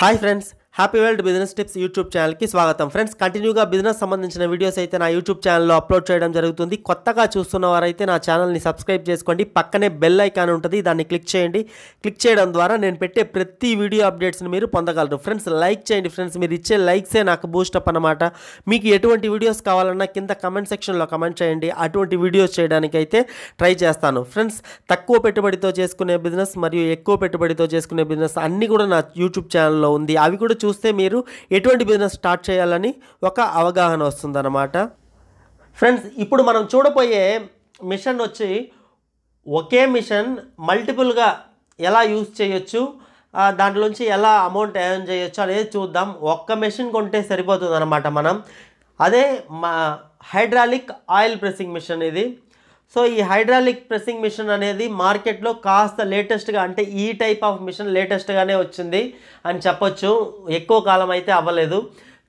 Hi friends, happy world business tips YouTube ఛానల్కి స్వాగతం friends కంటిన్యూగా బిజినెస్ సంబంధించిన వీడియోస్ అయితే నా యూట్యూబ్ ఛానల్లో అప్లోడ్ చేయడం జరుగుతుంది కొత్తగా చూస్తున్న వారైతే నా ఛానల్ని సబ్స్క్రైబ్ చేసుకోండి పక్కనే బెల్ ఐకాన్ ఉంటుంది దాన్ని క్లిక్ చేయండి క్లిక్ చేయడం ద్వారా నేను పెట్టే ప్రతి వీడియో అప్డేట్స్ని మీరు పొందగలరు ఫ్రెండ్స్ లైక్ చేయండి ఫ్రెండ్స్ మీరు ఇచ్చే లైక్సే నాకు బూస్టప్ అనమాట మీకు ఎటువంటి వీడియోస్ కావాలన్నా కింద కమెంట్ సెక్షన్లో కమెంట్ చేయండి అటువంటి వీడియోస్ చేయడానికైతే ట్రై చేస్తాను ఫ్రెండ్స్ తక్కువ పెట్టుబడితో చేసుకునే బిజినెస్ మరియు ఎక్కువ పెట్టుబడితో చేసుకునే బిజినెస్ అన్నీ కూడా నా యూట్యూబ్ ఛానల్లో ఉంది అవి కూడా చూస్తే మీరు ఎటువంటి బిజినెస్ స్టార్ట్ చేయాలని ఒక అవగాహన వస్తుందన్నమాట ఫ్రెండ్స్ ఇప్పుడు మనం చూడబోయే మిషన్ వచ్చి ఒకే మిషన్ మల్టిపుల్గా ఎలా యూజ్ చేయొచ్చు దాంట్లోంచి ఎలా అమౌంట్ ఎర్న్ చేయొచ్చు అనేది చూద్దాం ఒక్క మెషిన్ కొంటే సరిపోతుంది అనమాట మనం అదే మా హైడ్రాలిక్ ఆయిల్ ప్రెస్సింగ్ మిషన్ ఇది సో ఈ హైడ్రాలిక్ ప్రెస్సింగ్ మిషన్ అనేది మార్కెట్లో కాస్త లేటెస్ట్గా అంటే ఈ టైప్ ఆఫ్ మిషన్ లేటెస్ట్గానే వచ్చింది అని చెప్పొచ్చు ఎక్కువ కాలం అయితే అవ్వలేదు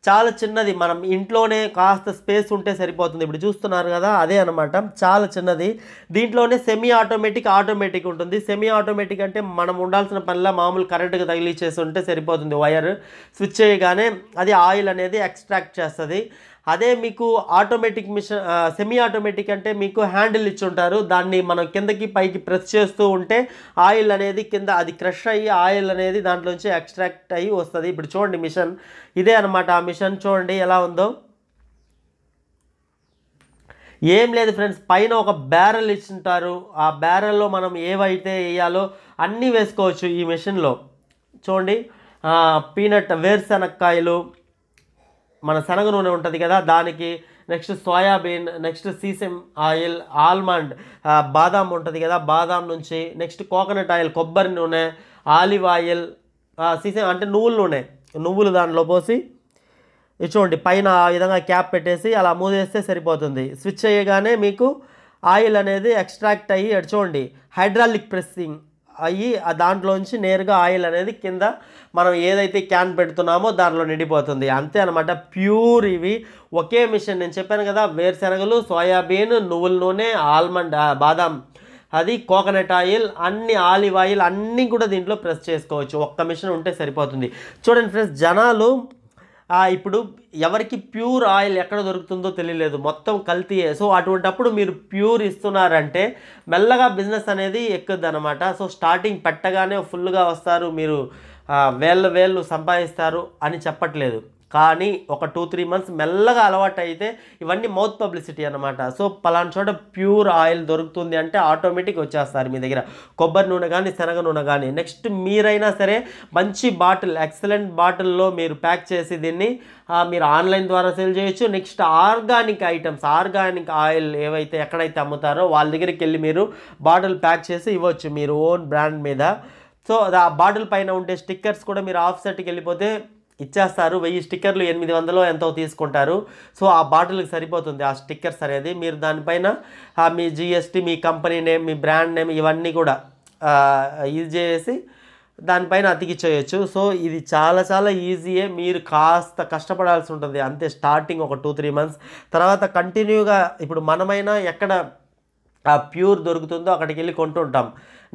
చాలా చిన్నది మనం ఇంట్లోనే కాస్త స్పేస్ ఉంటే సరిపోతుంది ఇప్పుడు చూస్తున్నారు కదా అదే అనమాట చాలా చిన్నది దీంట్లోనే సెమీ ఆటోమేటిక్ ఆటోమేటిక్ ఉంటుంది సెమీ ఆటోమేటిక్ అంటే మనం ఉండాల్సిన పనిలా మామూలు కరెంటుగా తగిలిచేసి ఉంటే సరిపోతుంది వైర్ స్విచ్ చేయగానే అది ఆయిల్ అనేది ఎక్స్ట్రాక్ట్ చేస్తుంది అదే మీకు ఆటోమేటిక్ మిషన్ సెమీ ఆటోమేటిక్ అంటే మీకు హ్యాండిల్ ఇచ్చి ఉంటారు దాన్ని మనం కిందకి పైకి ప్రెస్ చేస్తూ ఉంటే ఆయిల్ అనేది కింద అది క్రష్ అయ్యి ఆయిల్ అనేది దాంట్లోంచి ఎక్స్ట్రాక్ట్ అయ్యి వస్తుంది ఇప్పుడు చూడండి మిషన్ ఇదే అనమాట ఆ మిషన్ చూడండి ఎలా ఉందో ఏం లేదు ఫ్రెండ్స్ పైన ఒక బ్యారెల్ ఉంటారు ఆ బ్యారెల్లో మనం ఏవైతే వేయాలో అన్నీ వేసుకోవచ్చు ఈ మిషన్లో చూడండి పీనట్ వేరుశనక్కాయలు మన శనగ నూనె ఉంటుంది కదా దానికి next soybean next sesame oil almond బాదాం ఉంటుంది కదా బాదాం నుంచి నెక్స్ట్ కోకోనట్ ఆయిల్ కొబ్బరి నూనె ఆలివ్ ఆయిల్ సీసమ్ అంటే నువ్వుల నూనె నువ్వులు దానిలో పోసి చూడండి పైన ఆ విధంగా క్యాప్ పెట్టేసి అలా మూసేస్తే సరిపోతుంది స్విచ్ చేయగానే మీకు ఆయిల్ అనేది ఎక్స్ట్రాక్ట్ అయ్యి చూడండి హైడ్రాలిక్ ప్రెస్సింగ్ అయ్యి ఆ దాంట్లోంచి నేరుగా ఆయిల్ అనేది కింద మనం ఏదైతే క్యాన్ పెడుతున్నామో దాంట్లో నిండిపోతుంది అంతే అనమాట ప్యూర్ ఇవి ఒకే మిషన్ నేను చెప్పాను కదా వేరుశనగలు సోయాబీన్ నువ్వుల నూనె ఆల్మండ్ బాదాం అది కోకోనట్ ఆయిల్ అన్ని ఆలివ్ ఆయిల్ అన్నీ కూడా దీంట్లో ప్రెస్ చేసుకోవచ్చు ఒక్క మిషన్ ఉంటే సరిపోతుంది చూడండి ఫ్రెండ్స్ జనాలు ఇప్పుడు ఎవరికి ప్యూర్ ఆయిల్ ఎక్కడ దొరుకుతుందో తెలియలేదు మొత్తం కల్తీ సో అటువంటప్పుడు మీరు ప్యూర్ ఇస్తున్నారంటే మెల్లగా బిజినెస్ అనేది అనమాట సో స్టార్టింగ్ పెట్టగానే ఫుల్గా వస్తారు మీరు వేళ్ళ వేళ్ళు సంపాదిస్తారు అని చెప్పట్లేదు కానీ ఒక టూ త్రీ మంత్స్ మెల్లగా అలవాటు అయితే ఇవన్నీ మౌత్ పబ్లిసిటీ అనమాట సో పలానా చోట ప్యూర్ ఆయిల్ దొరుకుతుంది అంటే ఆటోమేటిక్ వచ్చేస్తారు మీ దగ్గర కొబ్బరి నూనె కానీ శనగ నూనె కానీ నెక్స్ట్ మీరైనా సరే మంచి బాటిల్ ఎక్సలెంట్ బాటిల్లో మీరు ప్యాక్ చేసి దీన్ని మీరు ఆన్లైన్ ద్వారా సేల్ చేయొచ్చు next organic items organic oil ఏవైతే ఎక్కడైతే అమ్ముతారో వాళ్ళ దగ్గరికి వెళ్ళి మీరు బాటిల్ ప్యాక్ చేసి ఇవ్వచ్చు మీరు ఓన్ బ్రాండ్ మీద సో ఆ బాటిల్ పైన ఉండే స్టిక్కర్స్ కూడా మీరు ఆఫ్ సెట్కి వెళ్ళిపోతే ఇచ్చేస్తారు వెయ్యి స్టిక్కర్లు ఎనిమిది వందలు ఎంతో తీసుకుంటారు సో ఆ బాటిల్కి సరిపోతుంది ఆ స్టిక్కర్స్ అనేది మీరు దానిపైన మీ జిఎస్టీ మీ కంపెనీ నేమ్ మీ బ్రాండ్ నేమ్ ఇవన్నీ కూడా ఇది చేసి దానిపైన అతికిచ్చేయచ్చు సో ఇది చాలా చాలా ఈజీయే మీరు కాస్త కష్టపడాల్సి ఉంటుంది అంతే స్టార్టింగ్ ఒక టూ త్రీ మంత్స్ తర్వాత కంటిన్యూగా ఇప్పుడు మనమైనా ఎక్కడ ఆ ప్యూర్ దొరుకుతుందో అక్కడికి వెళ్ళి కొంటుంటాం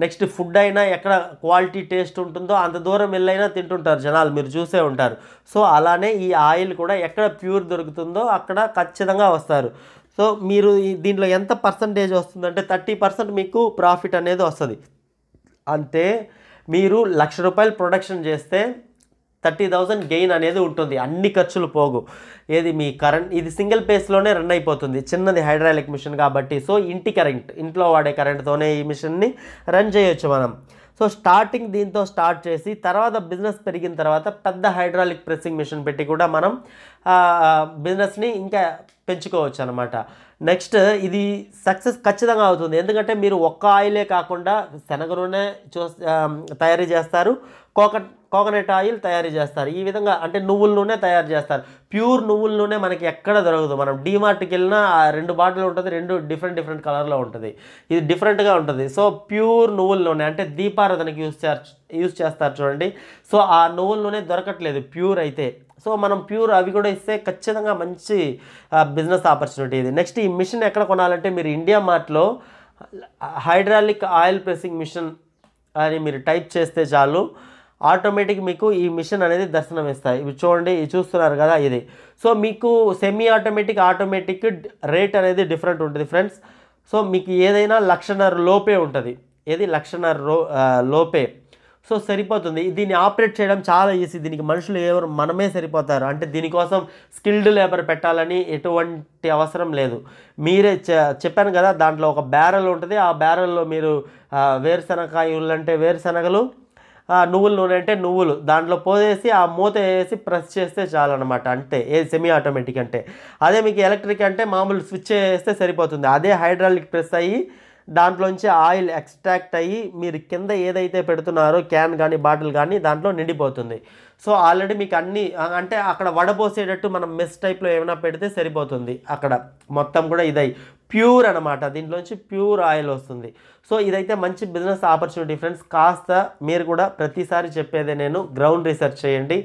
నెక్స్ట్ ఫుడ్ అయినా ఎక్కడ క్వాలిటీ టేస్ట్ ఉంటుందో అంత దూరం వెళ్ళైనా తింటుంటారు జనాలు మీరు చూసే ఉంటారు సో అలానే ఈ ఆయిల్ కూడా ఎక్కడ ప్యూర్ దొరుకుతుందో అక్కడ ఖచ్చితంగా వస్తారు సో మీరు దీంట్లో ఎంత పర్సంటేజ్ వస్తుందంటే థర్టీ పర్సెంట్ మీకు ప్రాఫిట్ అనేది వస్తుంది అంతే మీరు లక్ష రూపాయలు ప్రొడక్షన్ చేస్తే థర్టీ థౌజండ్ గెయిన్ అనేది ఉంటుంది అన్ని ఖర్చులు పోగు ఏది మీ కరెంట్ ఇది సింగిల్ పేస్లోనే రన్ అయిపోతుంది చిన్నది హైడ్రాలిక్ మిషన్ కాబట్టి సో ఇంటి కరెంట్ ఇంట్లో వాడే కరెంట్తోనే ఈ మిషన్ని రన్ చేయొచ్చు మనం సో స్టార్టింగ్ దీంతో స్టార్ట్ చేసి తర్వాత బిజినెస్ పెరిగిన తర్వాత పెద్ద హైడ్రాలిక్ ప్రెస్సింగ్ మిషన్ పెట్టి కూడా మనం బిజినెస్ని ఇంకా పెంచుకోవచ్చు అనమాట నెక్స్ట్ ఇది సక్సెస్ ఖచ్చితంగా అవుతుంది ఎందుకంటే మీరు ఒక్క ఆయిలే కాకుండా శనగ నూనె చూ తయారీ చేస్తారు కోక కోకోనట్ ఆయిల్ తయారు చేస్తారు ఈ విధంగా అంటే నువ్వుల నూనె తయారు చేస్తారు ప్యూర్ నువ్వుల నూనె మనకి ఎక్కడ దొరకదు మనం డీమార్ట్కి వెళ్ళినా రెండు బాటిల్ ఉంటుంది రెండు డిఫరెంట్ డిఫరెంట్ కలర్లో ఉంటుంది ఇది డిఫరెంట్గా ఉంటుంది సో ప్యూర్ నువ్వుల నూనె అంటే దీపారాధనకి యూస్ చేస్తారు చూడండి సో ఆ నువ్వుల నూనె దొరకట్లేదు ప్యూర్ అయితే సో మనం ప్యూర్ అవి కూడా ఇస్తే ఖచ్చితంగా మంచి బిజినెస్ ఆపర్చునిటీ ఇది నెక్స్ట్ ఈ మిషన్ ఎక్కడ కొనాలంటే మీరు ఇండియా మార్ట్లో హైడ్రాలిక్ ఆయిల్ ప్రెసింగ్ మిషన్ అని మీరు టైప్ చేస్తే చాలు ఆటోమేటిక్ మీకు ఈ మిషన్ అనేది దర్శనం ఇస్తాయి ఇవి చూడండి ఇవి చూస్తున్నారు కదా ఇది సో మీకు సెమీ ఆటోమేటిక్ ఆటోమేటిక్ రేట్ అనేది డిఫరెంట్ ఉంటుంది ఫ్రెండ్స్ సో మీకు ఏదైనా లక్షన్నర లోపే ఉంటుంది ఏది లక్షన్నర లోపే సో సరిపోతుంది దీన్ని ఆపరేట్ చేయడం చాలా ఈజీ దీనికి మనుషులు ఎవరు మనమే సరిపోతారు అంటే దీనికోసం స్కిల్డ్ లేబర్ పెట్టాలని ఎటువంటి అవసరం లేదు మీరే చెప్పాను కదా దాంట్లో ఒక బ్యారెల్ ఉంటుంది ఆ బ్యారెల్లో మీరు వేరుశనగకాయలు అంటే వేరుశనగలు నువ్వుల నూనె అంటే నువ్వులు దాంట్లో పోసేసి ఆ మూత వేసి ప్రెస్ చేస్తే చాలన్నమాట అంతే ఏది సెమీ ఆటోమేటిక్ అంటే అదే మీకు ఎలక్ట్రిక్ అంటే మామూలు స్విచ్ వేస్తే సరిపోతుంది అదే హైడ్రాలిక్ ప్రెస్ అయ్యి దాంట్లోంచి ఆయిల్ ఎక్స్ట్రాక్ట్ అయ్యి మీరు కింద ఏదైతే పెడుతున్నారో క్యాన్ కానీ బాటిల్ కానీ దాంట్లో నిండిపోతుంది సో ఆల్రెడీ మీకు అన్ని అంటే అక్కడ వడపోసేటట్టు మనం మెస్ టైప్లో ఏమైనా పెడితే సరిపోతుంది అక్కడ మొత్తం కూడా ఇదై ప్యూర్ అనమాట దీంట్లోంచి ప్యూర్ ఆయిల్ వస్తుంది సో ఇదైతే మంచి బిజినెస్ ఆపర్చునిటీ ఫ్రెండ్స్ కాస్త మీరు కూడా ప్రతిసారి చెప్పేదే నేను గ్రౌండ్ రీసెర్చ్ చేయండి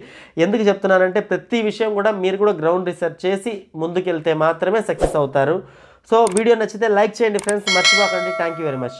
ఎందుకు చెప్తున్నానంటే ప్రతి విషయం కూడా మీరు కూడా గ్రౌండ్ రీసెర్చ్ చేసి ముందుకెళ్తే మాత్రమే సక్సెస్ అవుతారు సో వీడియో నచ్చితే లైక్ చేయండి ఫ్రెండ్స్ మర్చిపోకండి థ్యాంక్ యూ వెరీ మచ్